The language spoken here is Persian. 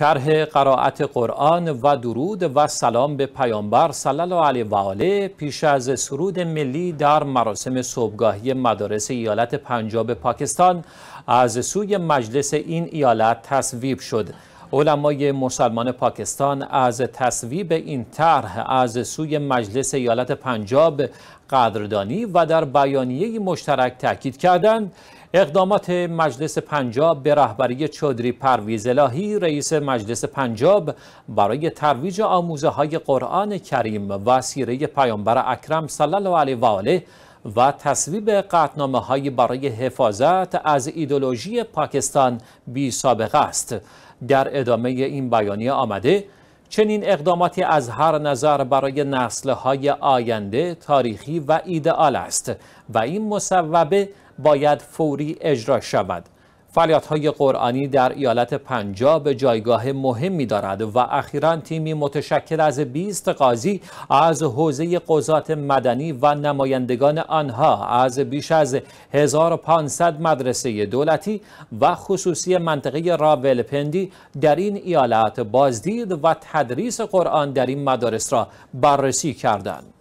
طرح قرائت قرآن و درود و سلام به پیامبر صلی الله علیه و آله پیش از سرود ملی در مراسم صبحگاهی مدارس ایالت پنجاب پاکستان از سوی مجلس این ایالت تصویب شد علمای مسلمان پاکستان از تصویب این طرح از سوی مجلس ایالت پنجاب قدردانی و در بیانیه مشترک تاکید کردند اقدامات مجلس پنجاب به رهبری چودری پرویز الهی رئیس مجلس پنجاب برای ترویج آموزه های قرآن کریم و سیره پیامبر اکرم صلی الله علیه و آله و تصویب قطنامه های برای حفاظت از ایدولوژی پاکستان بی سابقه است. در ادامه این بیانیه آمده چنین اقداماتی از هر نظر برای های آینده تاریخی و ایدئال است و این مصوبه باید فوری اجرا شود. فعالیت های قرآنی در ایالت پنجاب جایگاه مهمی دارد و اخیرا تیمی متشکل از 20 قاضی از حوزه قضات مدنی و نمایندگان آنها از بیش از 1500 مدرسه دولتی و خصوصی منطقه راولپندی در این ایالت بازدید و تدریس قرآن در این مدارس را بررسی کردند.